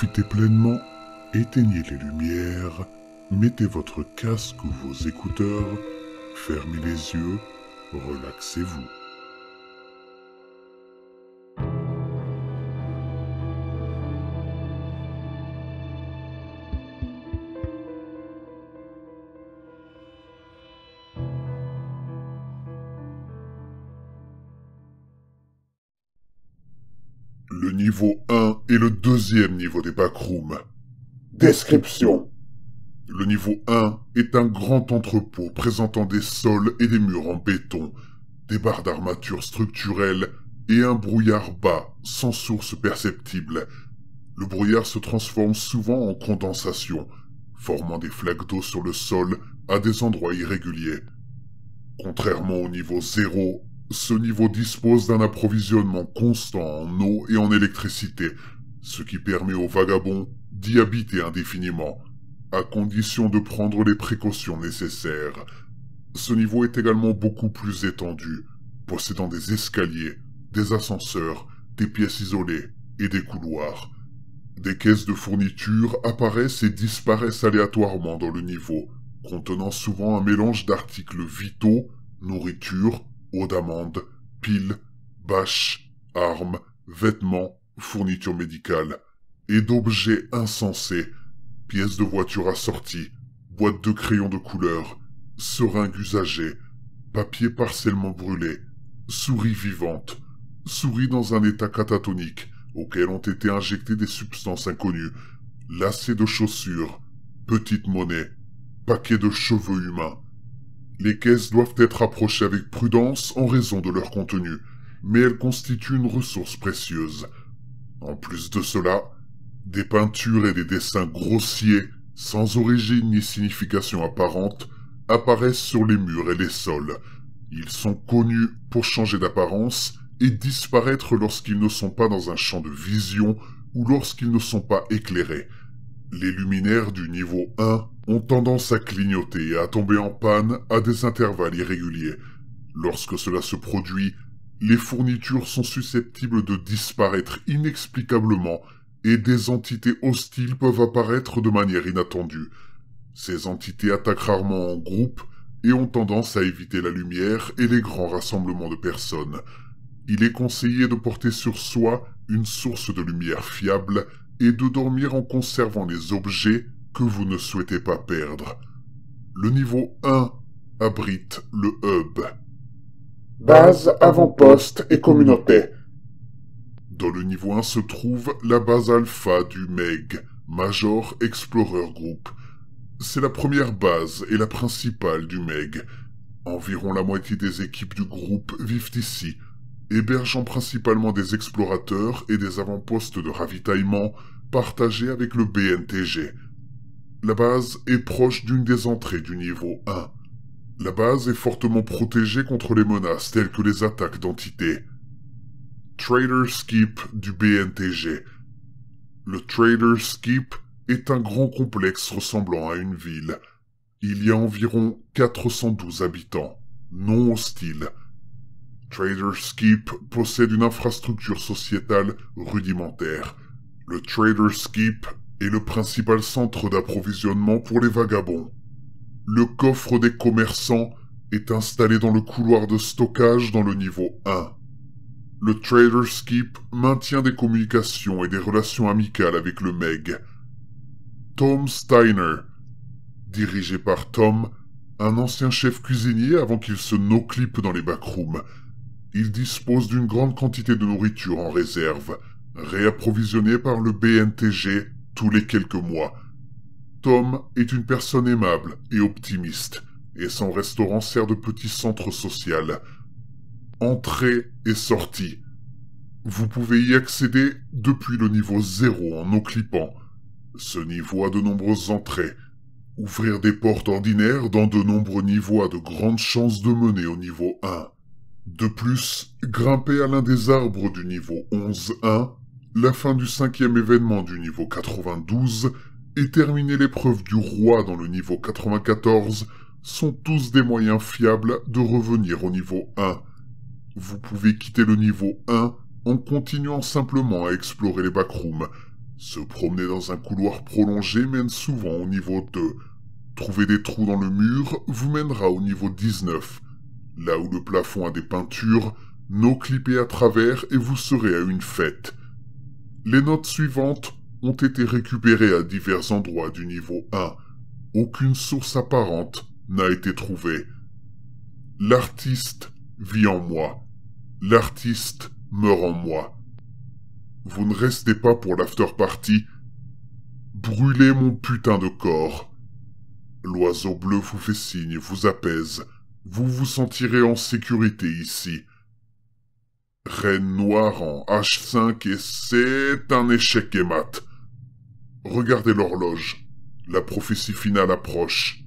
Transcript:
Futez pleinement, éteignez les lumières, mettez votre casque ou vos écouteurs, fermez les yeux, relaxez-vous. Le niveau 1 est le deuxième niveau des backrooms. Description. Le niveau 1 est un grand entrepôt présentant des sols et des murs en béton, des barres d'armature structurelles et un brouillard bas, sans source perceptible. Le brouillard se transforme souvent en condensation, formant des flaques d'eau sur le sol à des endroits irréguliers. Contrairement au niveau 0 ce niveau dispose d'un approvisionnement constant en eau et en électricité, ce qui permet aux vagabonds d'y habiter indéfiniment, à condition de prendre les précautions nécessaires. Ce niveau est également beaucoup plus étendu, possédant des escaliers, des ascenseurs, des pièces isolées et des couloirs. Des caisses de fournitures apparaissent et disparaissent aléatoirement dans le niveau, contenant souvent un mélange d'articles vitaux, nourriture, eau d'amande, piles, bâches, armes, vêtements, fournitures médicales, et d'objets insensés, pièces de voiture assorties, boîtes de crayons de couleur, seringues usagées, papier partiellement brûlé, souris vivantes, souris dans un état catatonique, auxquelles ont été injectées des substances inconnues, lacets de chaussures, petites monnaies, paquets de cheveux humains, les caisses doivent être approchées avec prudence en raison de leur contenu, mais elles constituent une ressource précieuse. En plus de cela, des peintures et des dessins grossiers, sans origine ni signification apparente, apparaissent sur les murs et les sols. Ils sont connus pour changer d'apparence et disparaître lorsqu'ils ne sont pas dans un champ de vision ou lorsqu'ils ne sont pas éclairés, les luminaires du niveau 1 ont tendance à clignoter et à tomber en panne à des intervalles irréguliers. Lorsque cela se produit, les fournitures sont susceptibles de disparaître inexplicablement et des entités hostiles peuvent apparaître de manière inattendue. Ces entités attaquent rarement en groupe et ont tendance à éviter la lumière et les grands rassemblements de personnes. Il est conseillé de porter sur soi une source de lumière fiable et de dormir en conservant les objets que vous ne souhaitez pas perdre. Le niveau 1 abrite le hub. Base, avant-poste et communauté. Dans le niveau 1 se trouve la base alpha du MEG, Major Explorer Group. C'est la première base et la principale du MEG. Environ la moitié des équipes du groupe vivent ici, hébergeant principalement des explorateurs et des avant-postes de ravitaillement partagés avec le BNTG. La base est proche d'une des entrées du niveau 1. La base est fortement protégée contre les menaces telles que les attaques d'entités. Trader Skip du BNTG. Le Trader Skip est un grand complexe ressemblant à une ville. Il y a environ 412 habitants, non hostiles, Trader Skip possède une infrastructure sociétale rudimentaire. Le Trader Skip est le principal centre d'approvisionnement pour les vagabonds. Le coffre des commerçants est installé dans le couloir de stockage dans le niveau 1. Le Trader Skip maintient des communications et des relations amicales avec le Meg. Tom Steiner, dirigé par Tom, un ancien chef cuisinier avant qu'il se noclipe dans les backrooms, il dispose d'une grande quantité de nourriture en réserve, réapprovisionnée par le BNTG tous les quelques mois. Tom est une personne aimable et optimiste, et son restaurant sert de petit centre social. Entrée et sortie. Vous pouvez y accéder depuis le niveau 0 en eau Ce niveau a de nombreuses entrées. Ouvrir des portes ordinaires dans de nombreux niveaux a de grandes chances de mener au niveau 1. De plus, grimper à l'un des arbres du niveau 11-1, la fin du cinquième événement du niveau 92 et terminer l'épreuve du roi dans le niveau 94 sont tous des moyens fiables de revenir au niveau 1. Vous pouvez quitter le niveau 1 en continuant simplement à explorer les backrooms. Se promener dans un couloir prolongé mène souvent au niveau 2. Trouver des trous dans le mur vous mènera au niveau 19. Là où le plafond a des peintures, nos clippés à travers et vous serez à une fête. Les notes suivantes ont été récupérées à divers endroits du niveau 1. Aucune source apparente n'a été trouvée. L'artiste vit en moi. L'artiste meurt en moi. Vous ne restez pas pour l'after-party. Brûlez mon putain de corps. L'oiseau bleu vous fait signe, vous apaise. Vous vous sentirez en sécurité ici. Reine noire en H5 et c'est un échec et Regardez l'horloge. La prophétie finale approche.